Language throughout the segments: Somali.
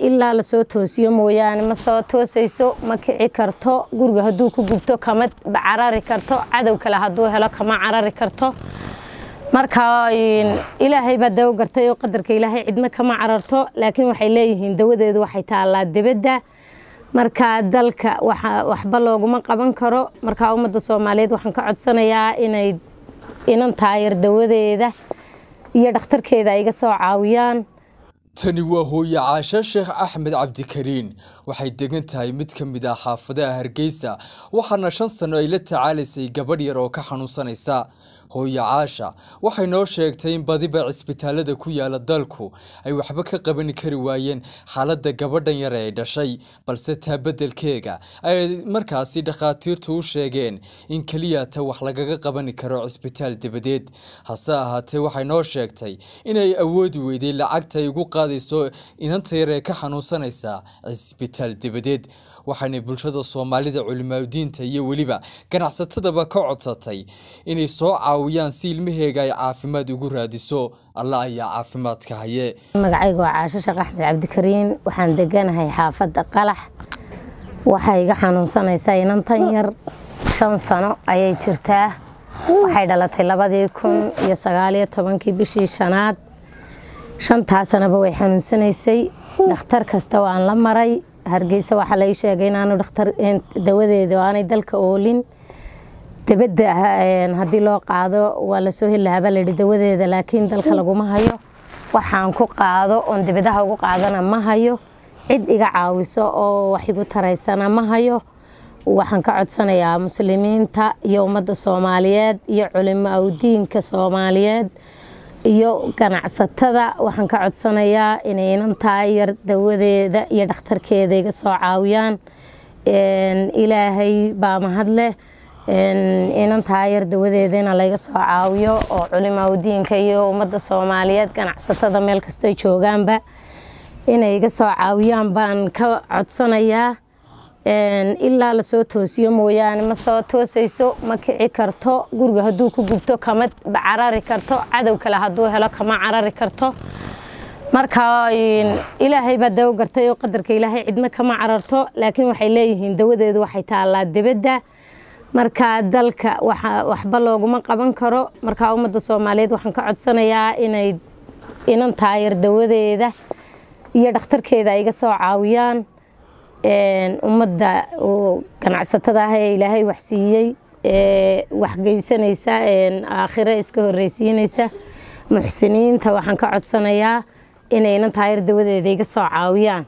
ilaa lasoo toosiyo mooyaane ma soo toosayso ma kici karto guriga hadduu ku gubto kama carari karto cadow kale hadduu helo kama carari karto marka ilaahay baa dawo gartay oo qadarka ilaahay cidna kama cararto laakiin waxay leeyihiin dawadeedu waxay taallaa dibadda marka dalka waxba looguma qaban karo marka ummadda soomaaliyeed waxaan ka codsanayaa inay inan taayar dawadeeda iyo dhakhtarkeeda iga soo caawiyaan tani waa hooye caasho sheekh axmed cabdikariin waxay degan tahay mid ka mid ah xaafadaha hargeysa waxaana shan sano ay la tacaalaysay gabadh yar oo ka xanuunsanaysa hooyo caasha waxay noo sheegtay in badiba cisbitaalada ku yaala dalku ay waxba ka qaban kari waayeen xaaladda gabadhan yar ay dhashay balse taa beddelkeega ayay markaasi dhakhaatiirtu u sheegeen in keliyaata wax lagaga qabani karo cisbitaal dabadeed hase ahaatee waxay noo sheegtay inay awoodi weyday lacagta ay ugu qaadayso inanta yar ka xanuunsanaysa cisbitaal dabadeed waxaanay bulshada soomaalida culimaadudiinta iyo weliba ganacsatadaba ka codsatay inay soo caaw caawiyaan si ilmaheyga ay caafimaad ugu raadiso alla ayaa caafimaadka haye magacayga waa caasho sheekh axmed cabdikariin waxaan deganahay xaafada qalax waxaa iga xanuunsanaysaa inantan yar shan sano ayay jirtaa waxay dhalatay labadii kun iyo sagaaliyo tobankii bishii shanaad shantaa way xanuunsanaysay dhakhtar kasta waan la maray hargeysa waxaa lai sheegay inaanu dawadeeda aanay dalka oolin dabada hadii loo qaado waa lasoo heli lahaa dawadeeda laakiin dalka laguma hayo waxaan ku qaado oon debadaha ugu qaadana ma hayo cid iga caawiso oo wax igu taraysana ma hayo waxaan ka codsanayaa muslimiinta iyo ummadda soomaaliyeed iyo culimo soomaaliyeed iyo ganacsatada waxaan ka codsanayaa inay inantaa yar dawadeeda iyo dhakhtarkeeda iga soo caawiyaan ilaahay baa mahad leh inantaa yar dawadeedana laga soo caawiyo oo culimaaadiinka iyo ummadda soomaaliyeed ganacsatada meel kastoy joogaanba inay iga soo caawiyaan baan ka codsanayaa ilaa lasoo toosiyo mooyaane ma soo toosayso ma kici karto guriga hadduu ku gubto kama carari karto cadow kale hadduu helo kama carari karto marka ilaahay baa dawo gartay oo qadarka ilaahay cidna kama cararto laakiin waxay leeyihiin dawadeedu waxay taallaa dibadda markaa dalka waxba looguma qaban karo markaa ummadda soomaaliyeed waxaan ka codsanayaa inay inan taayar dawadeeda iyo dhakhtarkeeda iga soo caawiyaan ummadda ganacsatada ah ee ilaahay waxsiiyey ee waxgeysanaysa aakhiro iska horreysiinaysa muxsiniinta waxaan ka codsanayaa inay inan taayar dawadeeda iga soo caawiyaan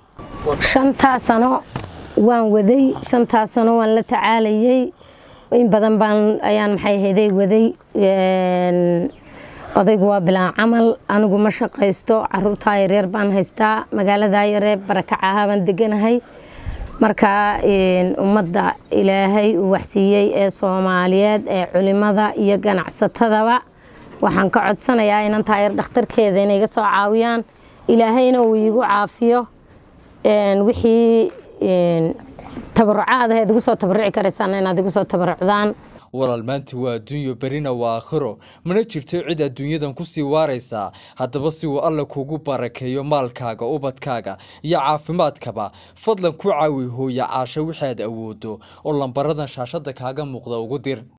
shantaa sano waan waday shantaa sano waan la tacaalayey in badan baan ayaan maxay ahaday waday odaygu waa bilaa camal anigu ma shaqaysto caruurtaa yaryar baan haystaa magaaladaa yare barakacaha baan deganahay marka ummadda ilaahay uu waxsiiyey ee soomaaliyeed ee culimada iyo ganacsatadaba waxaan ka codsanayaa inan taayar dhakhtarkeeda inay soo caawiyaan ilaahayna uu iigu caafiyo wixii tabaruco igu soo tabaruci karaysaan inaad igu soo tabarucdaan walaal maanta waa adduunyo berina waa aakhiro mana jirto cid adduunyadan ku sii waaraysaa haddaba si uu alla kuugu barakeeyo maalkaaga ubadkaaga iyo caafimaadkaba fadlan ku caawi hooya caasho wixaad awoodo oo lambaradan shaashada kaaga muuqda ugu dir